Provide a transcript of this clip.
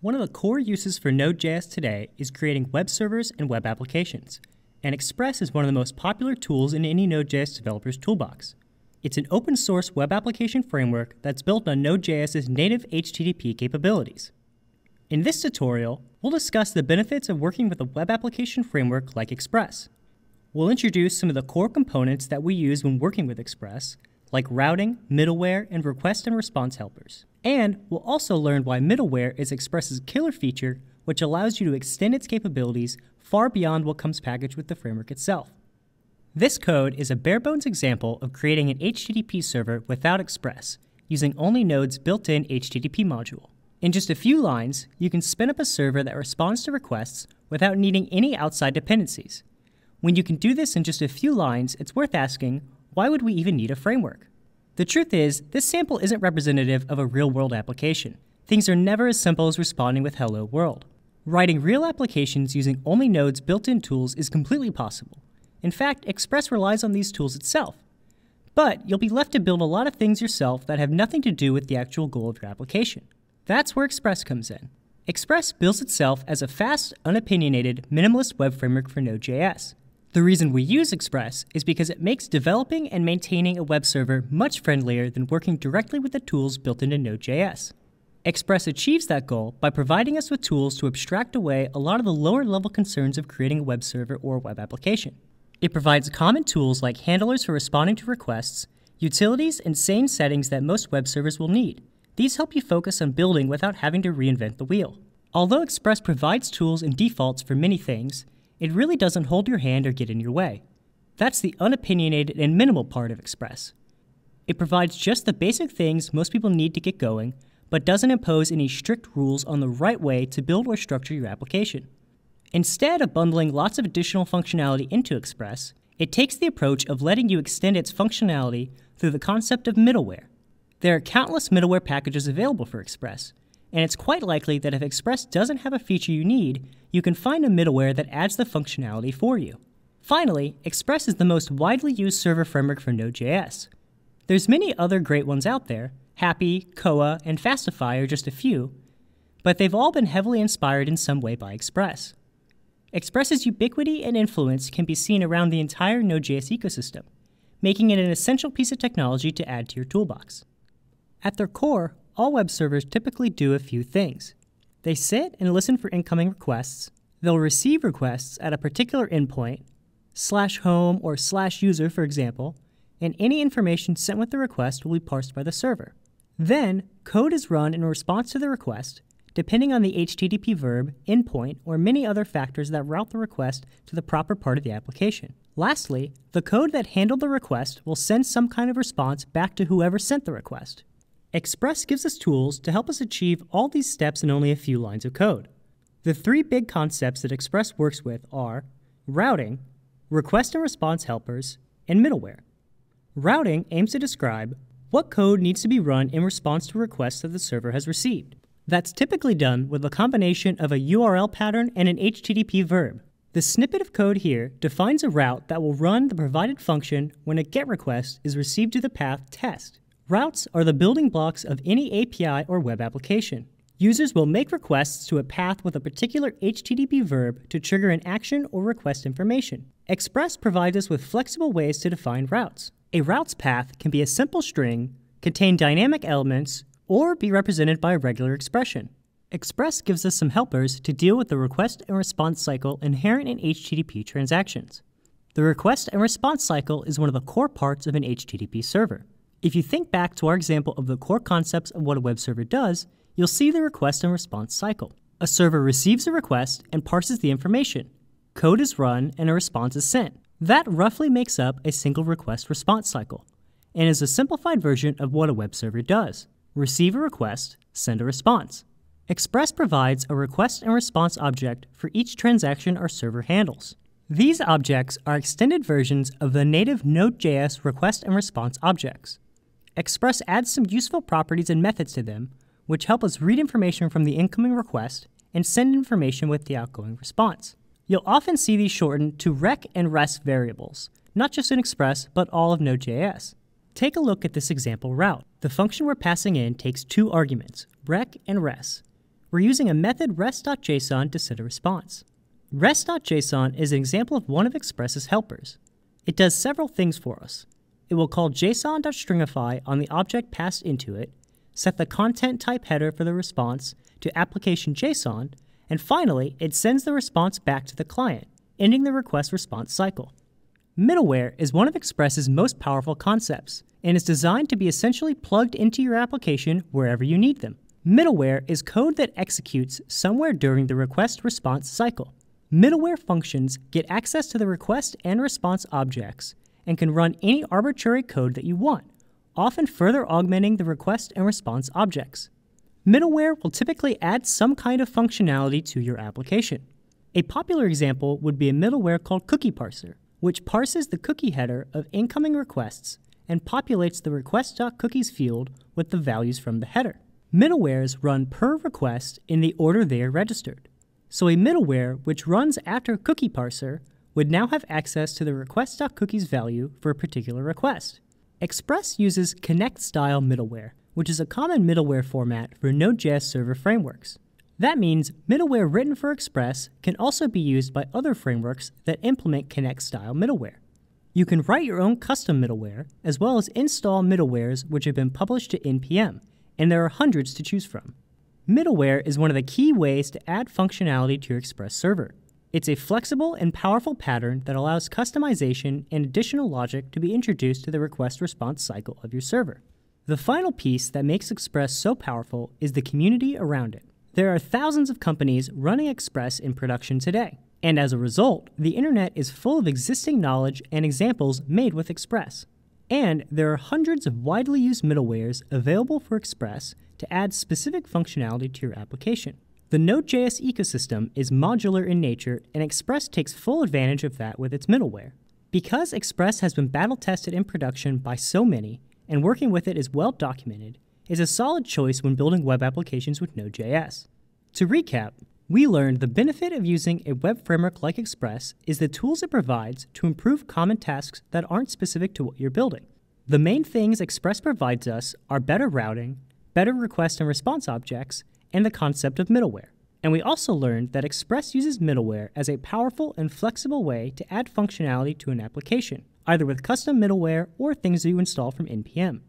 One of the core uses for Node.js today is creating web servers and web applications, and Express is one of the most popular tools in any Node.js developer's toolbox. It's an open source web application framework that's built on Node.js's native HTTP capabilities. In this tutorial, we'll discuss the benefits of working with a web application framework like Express. We'll introduce some of the core components that we use when working with Express, like routing, middleware, and request and response helpers. And we'll also learn why middleware is Express's killer feature, which allows you to extend its capabilities far beyond what comes packaged with the framework itself. This code is a barebones example of creating an HTTP server without Express, using only Node's built-in HTTP module. In just a few lines, you can spin up a server that responds to requests without needing any outside dependencies. When you can do this in just a few lines, it's worth asking, why would we even need a framework? The truth is, this sample isn't representative of a real world application. Things are never as simple as responding with hello world. Writing real applications using only Node's built in tools is completely possible. In fact, Express relies on these tools itself. But you'll be left to build a lot of things yourself that have nothing to do with the actual goal of your application. That's where Express comes in. Express builds itself as a fast, unopinionated, minimalist web framework for Node.js. The reason we use Express is because it makes developing and maintaining a web server much friendlier than working directly with the tools built into Node.js. Express achieves that goal by providing us with tools to abstract away a lot of the lower level concerns of creating a web server or web application. It provides common tools like handlers for responding to requests, utilities, and sane settings that most web servers will need. These help you focus on building without having to reinvent the wheel. Although Express provides tools and defaults for many things, it really doesn't hold your hand or get in your way. That's the unopinionated and minimal part of Express. It provides just the basic things most people need to get going, but doesn't impose any strict rules on the right way to build or structure your application. Instead of bundling lots of additional functionality into Express, it takes the approach of letting you extend its functionality through the concept of middleware. There are countless middleware packages available for Express, and it's quite likely that if Express doesn't have a feature you need, you can find a middleware that adds the functionality for you. Finally, Express is the most widely used server framework for Node.js. There's many other great ones out there. Happy, Koa, and Fastify are just a few, but they've all been heavily inspired in some way by Express. Express's ubiquity and influence can be seen around the entire Node.js ecosystem, making it an essential piece of technology to add to your toolbox. At their core, all web servers typically do a few things. They sit and listen for incoming requests, they'll receive requests at a particular endpoint, slash home or slash user, for example, and any information sent with the request will be parsed by the server. Then, code is run in response to the request, depending on the HTTP verb, endpoint, or many other factors that route the request to the proper part of the application. Lastly, the code that handled the request will send some kind of response back to whoever sent the request. Express gives us tools to help us achieve all these steps in only a few lines of code. The three big concepts that Express works with are routing, request and response helpers, and middleware. Routing aims to describe what code needs to be run in response to requests that the server has received. That's typically done with a combination of a URL pattern and an HTTP verb. The snippet of code here defines a route that will run the provided function when a GET request is received to the path test. Routes are the building blocks of any API or web application. Users will make requests to a path with a particular HTTP verb to trigger an action or request information. Express provides us with flexible ways to define routes. A route's path can be a simple string, contain dynamic elements, or be represented by a regular expression. Express gives us some helpers to deal with the request and response cycle inherent in HTTP transactions. The request and response cycle is one of the core parts of an HTTP server. If you think back to our example of the core concepts of what a web server does, you'll see the request and response cycle. A server receives a request and parses the information. Code is run and a response is sent. That roughly makes up a single request response cycle and is a simplified version of what a web server does. Receive a request, send a response. Express provides a request and response object for each transaction our server handles. These objects are extended versions of the native Node.js request and response objects. Express adds some useful properties and methods to them, which help us read information from the incoming request and send information with the outgoing response. You'll often see these shortened to rec and res variables, not just in Express, but all of Node.js. Take a look at this example route. The function we're passing in takes two arguments, rec and res. We're using a method rest.json to send a response. Rest.json is an example of one of Express's helpers. It does several things for us. It will call json.stringify on the object passed into it, set the content type header for the response to application.json, and finally, it sends the response back to the client, ending the request response cycle. Middleware is one of Express's most powerful concepts and is designed to be essentially plugged into your application wherever you need them. Middleware is code that executes somewhere during the request response cycle. Middleware functions get access to the request and response objects and can run any arbitrary code that you want, often further augmenting the request and response objects. Middleware will typically add some kind of functionality to your application. A popular example would be a middleware called Cookie Parser, which parses the cookie header of incoming requests and populates the request.cookies field with the values from the header. Middlewares run per request in the order they are registered. So a middleware which runs after cookie parser would now have access to the request.cookies value for a particular request. Express uses Connect-style middleware, which is a common middleware format for Node.js server frameworks. That means middleware written for Express can also be used by other frameworks that implement Connect-style middleware. You can write your own custom middleware, as well as install middlewares which have been published to NPM, and there are hundreds to choose from. Middleware is one of the key ways to add functionality to your Express server. It's a flexible and powerful pattern that allows customization and additional logic to be introduced to the request response cycle of your server. The final piece that makes Express so powerful is the community around it. There are thousands of companies running Express in production today, and as a result, the internet is full of existing knowledge and examples made with Express. And there are hundreds of widely used middlewares available for Express to add specific functionality to your application. The Node.js ecosystem is modular in nature, and Express takes full advantage of that with its middleware. Because Express has been battle tested in production by so many, and working with it is well documented, is a solid choice when building web applications with Node.js. To recap, we learned the benefit of using a web framework like Express is the tools it provides to improve common tasks that aren't specific to what you're building. The main things Express provides us are better routing, better request and response objects, and the concept of middleware. And we also learned that Express uses middleware as a powerful and flexible way to add functionality to an application, either with custom middleware or things that you install from NPM.